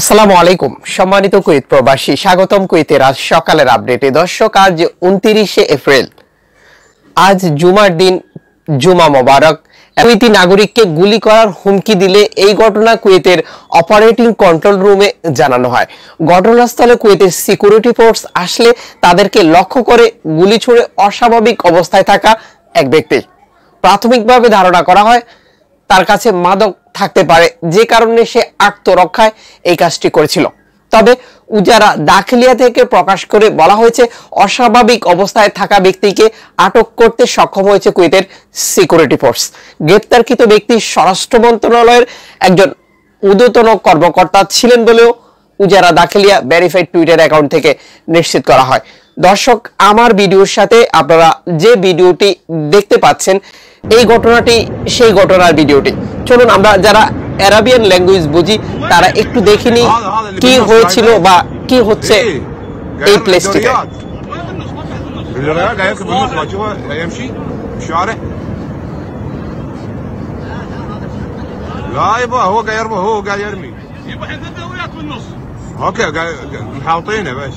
আসসালামু আলাইকুম সম্মানিত কুয়েত প্রবাসী স্বাগতম কুয়েতের আজ সকালের আপডেটে দর্শক আজ উনত্রিশে এপ্রিল আজ জুমার দিন জুমা মোবারক কুয়েতি নাগরিককে গুলি করার হুমকি দিলে এই ঘটনা কুয়েতের অপারেটিং কন্ট্রোল রুমে জানানো হয় ঘটনাস্থলে কুয়েতের সিকিউরিটি ফোর্স আসলে তাদেরকে লক্ষ্য করে গুলি ছুড়ে অস্বাভাবিক অবস্থায় থাকা এক ব্যক্তি প্রাথমিকভাবে ধারণা করা হয় তার কাছে মাদক থাকতে পারে যে কারণে সে আত্মরক্ষায় এই কাজটি করেছিল তবে উজারা দাখলিয়া থেকে প্রকাশ করে বলা হয়েছে অস্বাভাবিক অবস্থায় থাকা ব্যক্তিকে আটক করতে সক্ষম হয়েছে কুয়েতের সিকিউরিটি ফোর্স গ্রেপ্তারকৃত ব্যক্তি স্বরাষ্ট্র মন্ত্রণালয়ের একজন উদ্যতন কর্মকর্তা ছিলেন বলেও উজারা দাখলিয়া ভেরিফাইড টুইটার অ্যাকাউন্ট থেকে নিশ্চিত করা হয় দর্শক আমার ভিডিওর সাথে আপনারা যে ভিডিওটি দেখতে পাচ্ছেন এই ঘটনাটি সেই ঘটনার ভিডিওটি চলুন আমরা যারা অ্যারাবিয়ান ল্যাঙ্গুয়েজ বুঝি তারা একটু দেখিনি কি হয়েছিল বা কি হচ্ছে এই প্লেসটি قاعد محاوطينه بس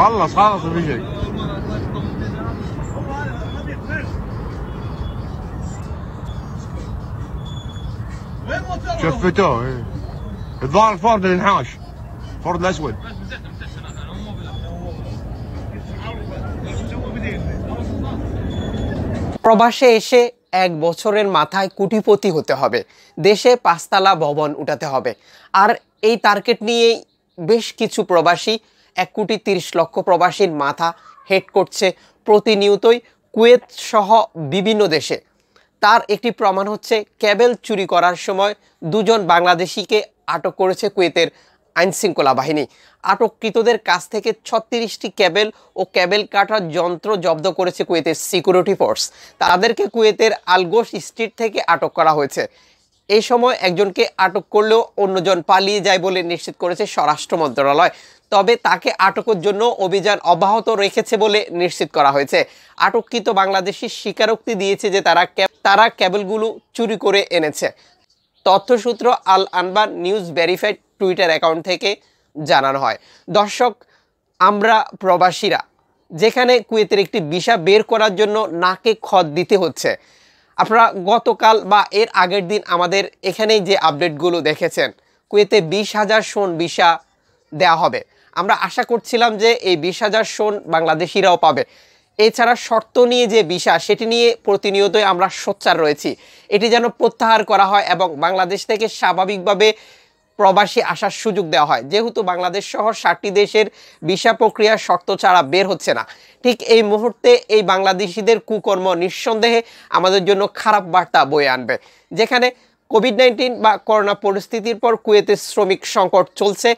خلص خلص وفي شيء شفتوه ايه الظاهر الفورد اللي انحاش الفورد الاسود প্রবাসে এসে এক বছরের মাথায় কুটিপতি হতে হবে দেশে পাঁচতলা ভবন উঠাতে হবে আর এই টার্গেট নিয়ে বেশ কিছু প্রবাসী এক কোটি তিরিশ লক্ষ প্রবাসীর মাথা হেড করছে প্রতিনিয়তই কুয়েত সহ বিভিন্ন দেশে তার একটি প্রমাণ হচ্ছে ক্যাবেল চুরি করার সময় দুজন বাংলাদেশিকে আটক করেছে কুয়েতের আইনশৃঙ্খলা বাহিনী আটককৃতদের কাছ থেকে ছত্রিশটি ক্যাবেল ও ক্যাবেল কাটার যন্ত্র জব্দ করেছে কুয়েতের সিকিউরিটি ফোর্স তাদেরকে কুয়েতের আলগোস স্ট্রিট থেকে আটক করা হয়েছে এই সময় একজনকে আটক করলেও অন্যজন পালিয়ে যায় বলে নিশ্চিত করেছে স্বরাষ্ট্র মন্ত্রণালয় তবে তাকে আটকের জন্য অভিযান অব্যাহত রেখেছে বলে নিশ্চিত করা হয়েছে আটককৃত বাংলাদেশি স্বীকারোক্তি দিয়েছে যে তারা তারা ক্যাবেলগুলো চুরি করে এনেছে তথ্যসূত্র আল আনবার নিউজ ভেরিফাইড টুইটার অ্যাকাউন্ট থেকে জানানো হয় দর্শক আমরা প্রবাসীরা যেখানে কুয়েতের একটি বিষা বের করার জন্য নাকে খদ দিতে হচ্ছে আপনারা গতকাল বা এর আগের দিন আমাদের এখানেই যে আপডেটগুলো দেখেছেন কুয়েতে বিশ হাজার সোন ভিসা দেওয়া হবে আমরা আশা করছিলাম যে এই বিশ হাজার সোন বাংলাদেশিরাও পাবে এছাড়া শর্ত নিয়ে যে ভিসা সেটি নিয়ে প্রতিনিয়তই আমরা সোচ্চার রয়েছি এটি যেন প্রত্যাহার করা হয় এবং বাংলাদেশ থেকে স্বাভাবিকভাবে প্রবাসী আসার সুযোগ দেওয়া হয় যেহেতু বাংলাদেশ সহ ষাটটি দেশের ভিসা প্রক্রিয়া শর্ত ছাড়া বের হচ্ছে না ঠিক এই মুহূর্তে এই বাংলাদেশিদের কুকর্ম নিঃসন্দেহে আমাদের জন্য খারাপ বার্তা বয়ে আনবে যেখানে কোভিড নাইন্টিন বা করোনা পরিস্থিতির পর কুয়েতে শ্রমিক সংকট চলছে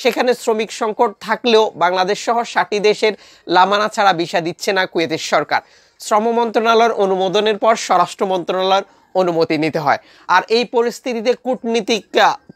সেখানে শ্রমিক সংকট থাকলেও বাংলাদেশ সহ ষাটটি দেশের লামানা ছাড়া ভিসা দিচ্ছে না কুয়েতের সরকার শ্রম মন্ত্রণালয়ের অনুমোদনের পর স্বরাষ্ট্র মন্ত্রণালয়ের অনুমতি নিতে হয় আর এই পরিস্থিতিতে কূটনীতিক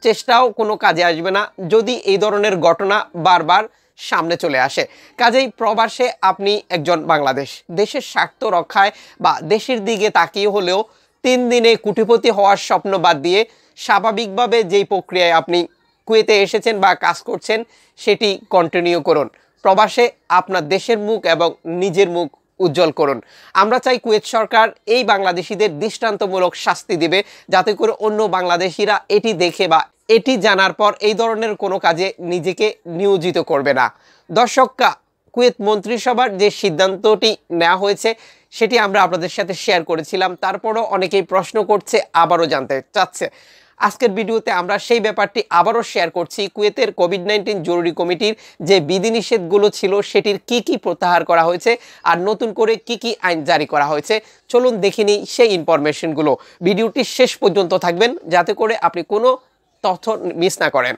চেষ্টাও কোনো কাজে আসবে না যদি এই ধরনের ঘটনা বারবার সামনে চলে আসে কাজেই প্রবাসে আপনি একজন বাংলাদেশ দেশের স্বার্থ রক্ষায় বা দেশের দিকে তাকিয়ে হলেও তিন দিনে কুটিপতি হওয়ার স্বপ্ন বাদ দিয়ে স্বাভাবিকভাবে যেই প্রক্রিয়ায় আপনি কুয়েতে এসেছেন বা কাজ করছেন সেটি কন্টিনিউ করুন প্রবাসে আপনার দেশের মুখ এবং নিজের মুখ উজ্জ্বল করুন আমরা চাই কুয়েত সরকার এই বাংলাদেশিদের দৃষ্টান্তমূলক শাস্তি দেবে যাতে করে অন্য বাংলাদেশিরা এটি দেখে বা এটি জানার পর এই ধরনের কোনো কাজে নিজেকে নিয়োজিত করবে না দর্শক কুয়েত মন্ত্রিসভার যে সিদ্ধান্তটি নেওয়া হয়েছে সেটি আমরা আপনাদের সাথে শেয়ার করেছিলাম তারপরও অনেকেই প্রশ্ন করছে আবারও জানতে চাচ্ছে আজকের ভিডিওতে আমরা সেই ব্যাপারটি আবারও শেয়ার করছি কুয়েতের কোভিড নাইন্টিন জরুরি কমিটির যে বিধিনিষেধগুলো ছিল সেটির কি কি প্রত্যাহার করা হয়েছে আর নতুন করে কি কি আইন জারি করা হয়েছে চলুন দেখিনি সেই ইনফরমেশনগুলো ভিডিওটি শেষ পর্যন্ত থাকবেন যাতে করে আপনি কোনো তথ্য মিস না করেন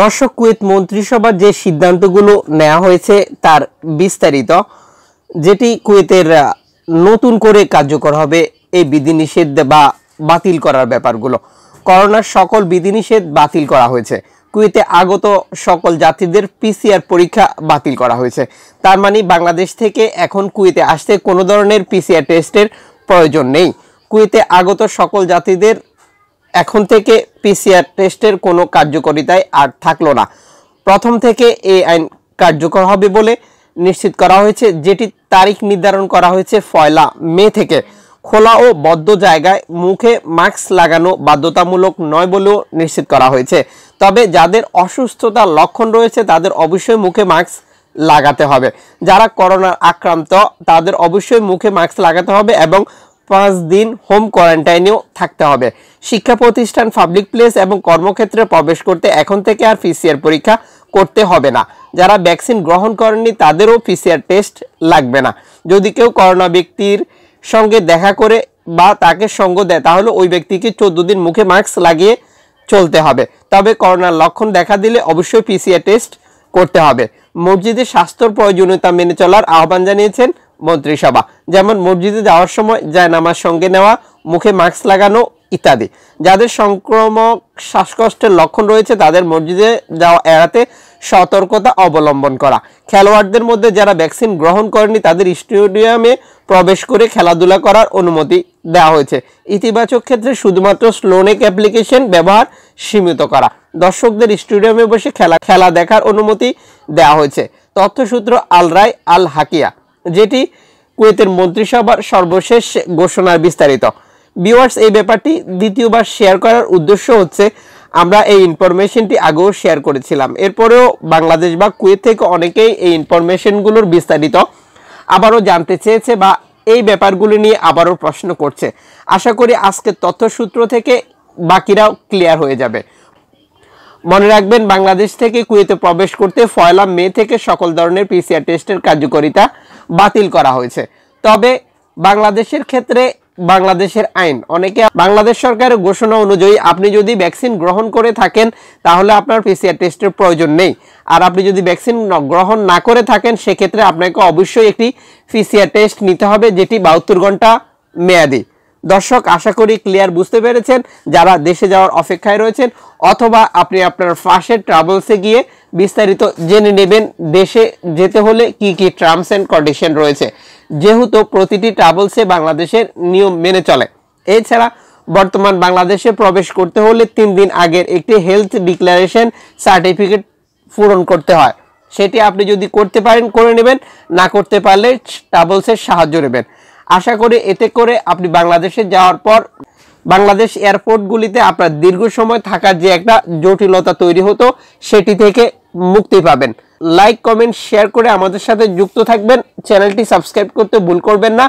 দর্শক কুয়েত মন্ত্রিসভার যে সিদ্ধান্তগুলো নেওয়া হয়েছে তার বিস্তারিত যেটি কুয়েতের নতুন করে কার্যকর হবে এই বিধিনিষেধ বা বাতিল করার ব্যাপারগুলো করোনার সকল বিধিনিষেধ বাতিল করা হয়েছে কুয়েতে আগত সকল যাত্রীদের পিসিআর পরীক্ষা বাতিল করা হয়েছে তার মানে বাংলাদেশ থেকে এখন কুয়েতে আসতে কোনো ধরনের পিসিআর টেস্টের প্রয়োজন নেই কুয়েতে আগত সকল যাত্রীদের এখন থেকে পিসিআর টেস্টের কোনো কার্যকারিতায় আর থাকলো না প্রথম থেকে এই আইন কার্যকর হবে বলে নিশ্চিত করা হয়েছে যেটি তারিখ নির্ধারণ করা হয়েছে পয়লা মে থেকে খোলা ও বদ্ধ জায়গায় মুখে মাস্ক লাগানো বাধ্যতামূলক নয় বলেও নিশ্চিত করা হয়েছে তবে যাদের অসুস্থতার লক্ষণ রয়েছে তাদের অবশ্যই মুখে মাস্ক লাগাতে হবে যারা করোনা আক্রান্ত তাদের অবশ্যই মুখে মাস্ক লাগাতে হবে এবং পাঁচ দিন হোম কোয়ারেন্টাইনেও থাকতে হবে শিক্ষা প্রতিষ্ঠান পাবলিক প্লেস এবং কর্মক্ষেত্রে প্রবেশ করতে এখন থেকে আর পিসিআর পরীক্ষা করতে হবে না যারা ভ্যাকসিন গ্রহণ করেননি তাদেরও পিসিআর টেস্ট লাগবে না যদি কেউ করোনা ব্যক্তির সঙ্গে দেখা করে বা তাকে সঙ্গ দেয় তাহলে ওই ব্যক্তিকে চোদ্দ দিন মুখে মাস্ক লাগিয়ে চলতে হবে তবে করোনার লক্ষণ দেখা দিলে অবশ্যই পিসিআর টেস্ট করতে হবে মসজিদে স্বাস্থ্যর প্রয়োজনীয়তা মেনে চলার আহ্বান জানিয়েছেন মন্ত্রিসভা যেমন মসজিদে যাওয়ার সময় যায় নামার সঙ্গে নেওয়া মুখে মাস্ক লাগানো ইত্যাদি যাদের সংক্রমক শ্বাসকষ্টের লক্ষণ রয়েছে তাদের মসজিদে যাওয়া এড়াতে সতর্কতা অবলম্বন করা খেলোয়াড়দের মধ্যে যারা ভ্যাকসিন গ্রহণ করেনি তাদের স্টেডিয়ামে প্রবেশ করে খেলাধুলা করার অনুমতি দেওয়া হয়েছে ইতিবাচক ক্ষেত্রে শুধুমাত্র স্লোনেক অ্যাপ্লিকেশন ব্যবহার সীমিত করা দর্শকদের স্টেডিয়ামে বসে খেলা খেলা দেখার অনুমতি দেওয়া হয়েছে তথ্যসূত্র আল রায় আল হাকিয়া যেটি কুয়েতের মন্ত্রিসভার সর্বশেষ ঘোষণার বিস্তারিত বিওয়ার্স এই ব্যাপারটি দ্বিতীয়বার শেয়ার করার উদ্দেশ্য হচ্ছে আমরা এই ইনফরমেশনটি আগেও শেয়ার করেছিলাম এরপরেও বাংলাদেশ বা কুয়েত থেকে অনেকেই এই ইনফরমেশনগুলোর বিস্তারিত আবারও জানতে চেয়েছে বা এই ব্যাপারগুলো নিয়ে আবারও প্রশ্ন করছে আশা করি আজকের তথ্যসূত্র থেকে বাকিরাও ক্লিয়ার হয়ে যাবে মনে রাখবেন বাংলাদেশ থেকে কুয়েতে প্রবেশ করতে ফয়লা মে থেকে সকল ধরনের পিসিআর টেস্টের কার্যকারিতা বাতিল করা হয়েছে তবে বাংলাদেশের ক্ষেত্রে বাংলাদেশের আইন অনেকে বাংলাদেশ সরকারের ঘোষণা অনুযায়ী আপনি যদি ভ্যাকসিন গ্রহণ করে থাকেন তাহলে আপনার পিসিআর টেস্টের প্রয়োজন নেই আর আপনি যদি ভ্যাকসিন গ্রহণ না করে থাকেন সেক্ষেত্রে আপনাকে অবশ্যই একটি পিসিআর টেস্ট নিতে হবে যেটি বাহাত্তর ঘন্টা মেয়াদি দর্শক আশা করি ক্লিয়ার বুঝতে পেরেছেন যারা দেশে যাওয়ার অপেক্ষায় রয়েছেন অথবা আপনি আপনার ফার্স্টের ট্রাভেলসে গিয়ে বিস্তারিত জেনে নেবেন দেশে যেতে হলে কি কি টার্মস অ্যান্ড কন্ডিশন রয়েছে যেহেতু প্রতিটি ট্রাভেলসে বাংলাদেশের নিয়ম মেনে চলে এছাড়া বর্তমান বাংলাদেশে প্রবেশ করতে হলে তিন দিন আগের একটি হেলথ ডিক্লারেশন সার্টিফিকেট পূরণ করতে হয় সেটি আপনি যদি করতে পারেন করে নেবেন না করতে পারলে ট্রাভেলসের সাহায্য নেবেন আশা করি এতে করে আপনি বাংলাদেশে যাওয়ার পর বাংলাদেশ এয়ারপোর্টগুলিতে আপনার দীর্ঘ সময় থাকার যে একটা জটিলতা তৈরি হতো সেটি থেকে মুক্তি পাবেন লাইক কমেন্ট শেয়ার করে আমাদের সাথে যুক্ত থাকবেন চ্যানেলটি সাবস্ক্রাইব করতে ভুল করবেন না